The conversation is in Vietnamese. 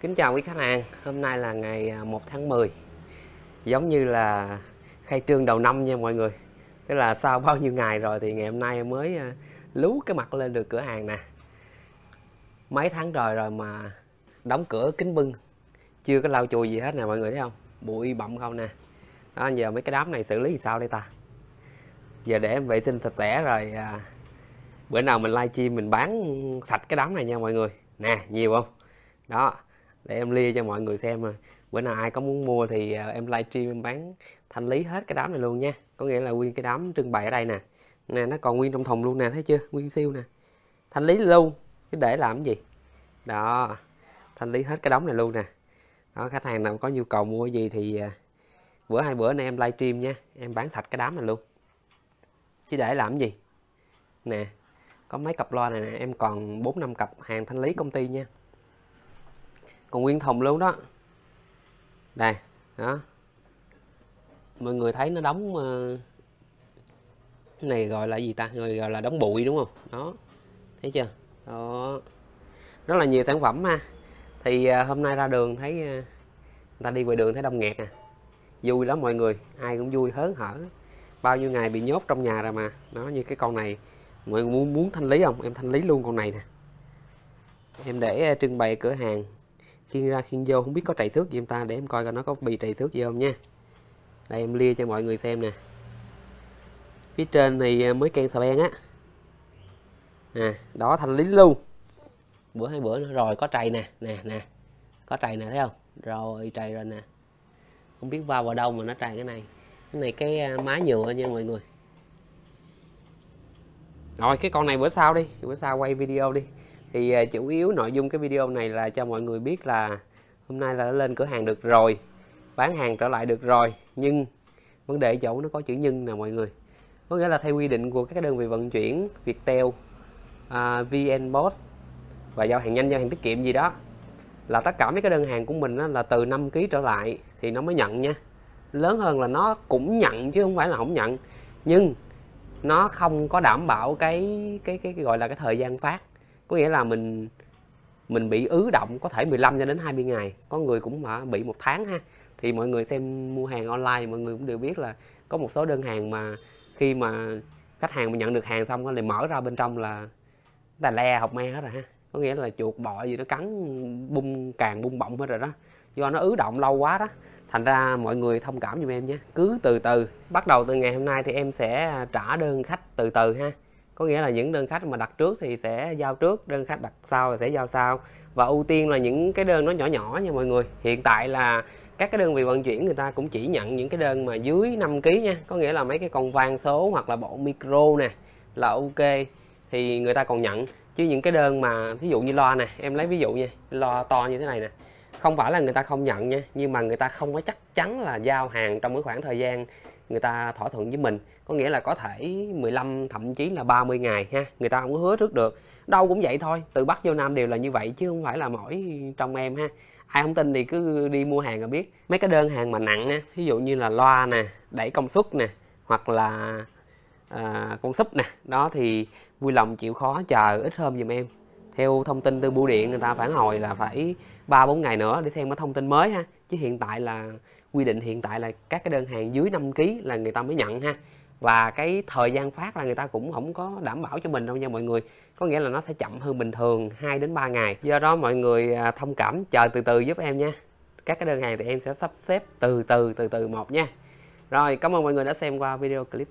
Kính chào quý khách hàng, hôm nay là ngày 1 à, tháng 10 Giống như là khai trương đầu năm nha mọi người Tức là sau bao nhiêu ngày rồi thì ngày hôm nay mới à, lú cái mặt lên được cửa hàng nè Mấy tháng rồi rồi mà đóng cửa kính bưng Chưa có lau chùi gì hết nè mọi người thấy không Bụi bậm không nè Đó giờ mấy cái đám này xử lý thì sao đây ta Giờ để em vệ sinh sạch sẽ rồi à, Bữa nào mình livestream mình bán sạch cái đám này nha mọi người Nè nhiều không Đó để em lia cho mọi người xem mà bữa nào ai có muốn mua thì à, em livestream em bán thanh lý hết cái đám này luôn nha có nghĩa là nguyên cái đám trưng bày ở đây nè nè nó còn nguyên trong thùng luôn nè thấy chưa nguyên siêu nè thanh lý luôn chứ để làm cái gì đó thanh lý hết cái đống này luôn nè đó khách hàng nào có nhu cầu mua gì thì à, bữa hai bữa nay em livestream nha em bán sạch cái đám này luôn chứ để làm gì nè có mấy cặp loa này nè em còn bốn năm cặp hàng thanh lý công ty nha còn nguyên thùng luôn đó đây đó mọi người thấy nó đóng ờ, cái này gọi là gì ta gọi, gọi là đóng bụi đúng không đó thấy chưa đó rất là nhiều sản phẩm ha thì ờ, hôm nay ra đường thấy ờ, người ta đi ngoài đường thấy đông nghẹt à vui lắm mọi người ai cũng vui hớn hở bao nhiêu ngày bị nhốt trong nhà rồi mà nó như cái con này mọi người muốn muốn thanh lý không em thanh lý luôn con này nè em để trưng bày cửa hàng khiên ra khiên vô không biết có trầy xước gì em ta để em coi coi nó có bị trầy xước gì không nha đây em lia cho mọi người xem nè phía trên này à, mới can xà beng á nè đó thanh lý luôn bữa hai bữa nữa rồi có trầy nè nè nè có trầy nè thấy không rồi trầy rồi nè không biết vào vào đâu mà nó tràn cái này cái này cái à, má nhựa nha mọi người rồi cái con này bữa sau đi bữa sau quay video đi thì à, chủ yếu nội dung cái video này là cho mọi người biết là hôm nay là đã lên cửa hàng được rồi bán hàng trở lại được rồi nhưng vấn đề chỗ nó có chữ nhưng nè mọi người có nghĩa là theo quy định của các đơn vị vận chuyển Viettel uh, à, VNPost và giao hàng nhanh giao hàng tiết kiệm gì đó là tất cả mấy cái đơn hàng của mình là từ 5 kg trở lại thì nó mới nhận nha lớn hơn là nó cũng nhận chứ không phải là không nhận nhưng nó không có đảm bảo cái cái, cái gọi là cái thời gian phát có nghĩa là mình mình bị ứ động có thể 15 cho đến 20 ngày có người cũng mà bị một tháng ha thì mọi người xem mua hàng online mọi người cũng đều biết là có một số đơn hàng mà khi mà khách hàng mà nhận được hàng xong thì mở ra bên trong là tà le học me hết rồi ha có nghĩa là chuột bọ gì nó cắn bung càng bung bọng hết rồi đó do nó ứ động lâu quá đó thành ra mọi người thông cảm giùm em nhé cứ từ từ bắt đầu từ ngày hôm nay thì em sẽ trả đơn khách từ từ ha có nghĩa là những đơn khách mà đặt trước thì sẽ giao trước đơn khách đặt sau thì sẽ giao sau và ưu tiên là những cái đơn nó nhỏ nhỏ nha mọi người hiện tại là các cái đơn vị vận chuyển người ta cũng chỉ nhận những cái đơn mà dưới 5 kg nha có nghĩa là mấy cái con vang số hoặc là bộ micro nè là ok thì người ta còn nhận chứ những cái đơn mà ví dụ như loa nè em lấy ví dụ nha loa to như thế này nè không phải là người ta không nhận nha nhưng mà người ta không có chắc chắn là giao hàng trong cái khoảng thời gian người ta thỏa thuận với mình có nghĩa là có thể 15 thậm chí là 30 ngày ha người ta không có hứa trước được đâu cũng vậy thôi từ bắc vô nam đều là như vậy chứ không phải là mỗi trong em ha ai không tin thì cứ đi mua hàng là biết mấy cái đơn hàng mà nặng nè ví dụ như là loa nè đẩy công suất nè hoặc là à, con súp nè đó thì vui lòng chịu khó chờ ít hôm giùm em theo thông tin từ bưu điện người ta phản hồi là phải ba bốn ngày nữa để xem cái thông tin mới ha chứ hiện tại là quy định hiện tại là các cái đơn hàng dưới 5 kg là người ta mới nhận ha và cái thời gian phát là người ta cũng không có đảm bảo cho mình đâu nha mọi người có nghĩa là nó sẽ chậm hơn bình thường 2 đến 3 ngày do đó mọi người à, thông cảm chờ từ từ giúp em nha các cái đơn hàng thì em sẽ sắp xếp từ từ từ từ một nha rồi cảm ơn mọi người đã xem qua video clip